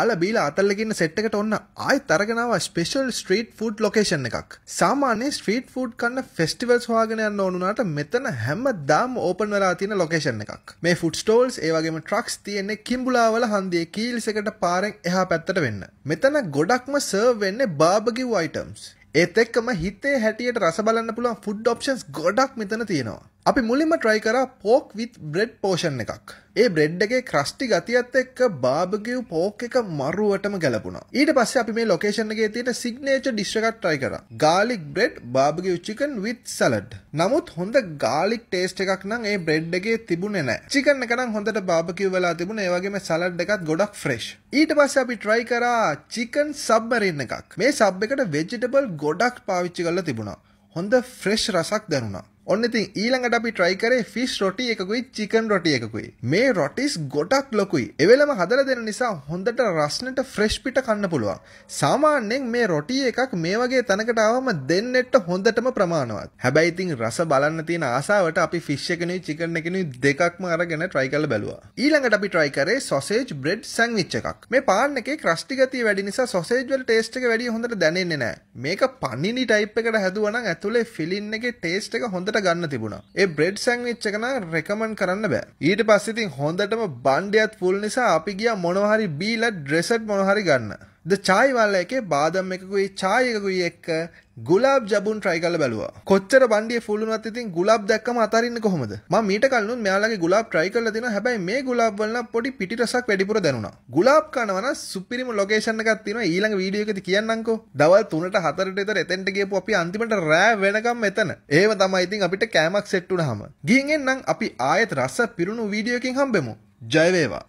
අල බීලා අතල්ලගන්න සෙට්කට ඔන්න ආයි තරගෙනාව ස්පේෂල් ස්ට්‍රීට් ෆුඩ් ලොකේෂන් එකක් සාමාන්‍ය ස්ට්‍රීට් ෆුඩ් කන්න ෆෙස්ටිවල්ස් හවාගෙන යන්න ඕනුනාට මෙතන හැම දාම් ඕපන් වෙලා තියෙන ලොකේෂන් එකක් මේ ෆුඩ් ස්ටෝල්ස් ඒවගේම ට්‍රක්ස් තියෙන්නේ කිම්බුලාවල හන්දිය කීල්සකට පාරෙන් එහා පැත්තට වෙන්න මෙතන ගොඩක්ම සර්ව් වෙන්නේ බාබගිව් අයිටම්ස් ඒත් එක්කම හිතේ හැටියට රස බලන්න පුළුවන් ෆුඩ් ඔප්ෂන්ස් ගොඩක් මෙතන තියෙනවා අපි මුලින්ම ට්‍රයි කර පෝක් විත් බ්‍රෙඩ් පෝෂන් එකක් ඒ බ්‍රෙඩ් එකේ ක්‍රස්ටි ගතියත් එක්ක බාභගව් පෝක් එක මරුවටම ගැලපුුණා ඊට පස්ස අපි මේ ලොකේෂන් එක තියට සිගනේච ඩිශ්කට් ට්‍රයි කර ගාලික් බ්‍රෙඩ් බාභගව් චිකන් විත් සලඩ් නමුත් හොඳ ගාලික් ටේස්ට එකක් නම් ඒ බ්‍රෙඩ් එකේ තිබුණෙ නෑ චිකන්න එකනම් හොඳට බාභකිව් වෙලා තිබුණ ඒවගේම සලඩ් එකත් ගොඩක් ෆ්‍රෙශ් ඊට පස්ස අපි ට්‍රයි කරා චිකන් සබ්බරන්න එකක් මේ සබ් එකට වෙජිටබල් ගොඩක් පාවිච්චි කල තිබුණා හොඳ ෆ්‍රෙශ් රසක් දැනුණා ඔන්නඉතින් ඊළඟට අපි ට්‍රයි කරේ ෆිස් රොටි එකකුයි චිකන් රොටි එකකුයි මේ රොටිස් ගොඩක් ලොකුයි එවෙලම හදල දෙන නිසා හොඳට රස්නට ෆ්‍රෙෂ් පිට කන්න පුළුවන් සාමාන්‍යෙන් මේ රොටිය එකක් මේ වගේ තැනකටාවම දෙන්නෙට හොඳටම ප්‍රමාණවත් හැබැයිතින් රස බලන්න තියෙන ආසාාවට අපි ෆිශ් එකනුයි චිකන එකනුයි දෙකක්ම අරගෙන ට්‍රයි කල බැලවා ඊළඟට අපි ට්‍රයි කරේ සොසේජ් බ්‍රෙඩ් සංවිච්ච එකක් මේ පාන්න එක ක්‍රස්ටිගතිය වැඩි නිසා සොසේජ්වල ටේස්ටක වැඩි හොඳට දැනෙන්නේ නෑ මේක පනිනි ටයිප් එකට හැදුවනම් ඇතුළේ ෆිලින් එක ටේස්ට එක හොඳට මට ගන්න තිබුණා. ඒ බ්‍රෙඩ් සැන්විච් එක නම් රෙකමන්ඩ් කරන්න බෑ. ඊට පස්සේ ඉතින් හොඳටම බණ්ඩයත් ෆුල් නිසා අපි ගියා මොනවා හරි බීලා ඩ්‍රෙසට් මොනවා හරි ගන්න. ද චායි වල්ල එකේ බාදම් එකකුයි චායකුයි එක්ක ගුලබ් ජබුන් ට්‍රයි කල බැලවා කොච්චර බන්ඩිය ෆුල්ුනත් ඉතින් ගුලබ් දක්කම අතරන්න කොහොමද ම මීට කල්ලු මෙයාලගේ ගුලබ් ට්‍රයි කල තින හැබයි මේ ගුලබ් වලන්න පොඩි පිටිරසක් වැඩිපුර දැනුණා ගුලබ් කනවන සුපිරිම ලොකේෂන් එකක් තියෙන ඊළඟ වීඩියෝ එකද කියන්නම්කෝ දවල් 3ට 4ට විතර එතෙන්ට ගියපු අපි අන්තිමට රෑ වෙනකම් මෙතන ඒව තමයි ඉතින් අපිට කෑමක් සෙට් වුණාම ගිහින් එන්නම් අපි ආයෙත් රස පිරුණු වීඩියෝ එකකින් හම්බෙමු ජය වේවා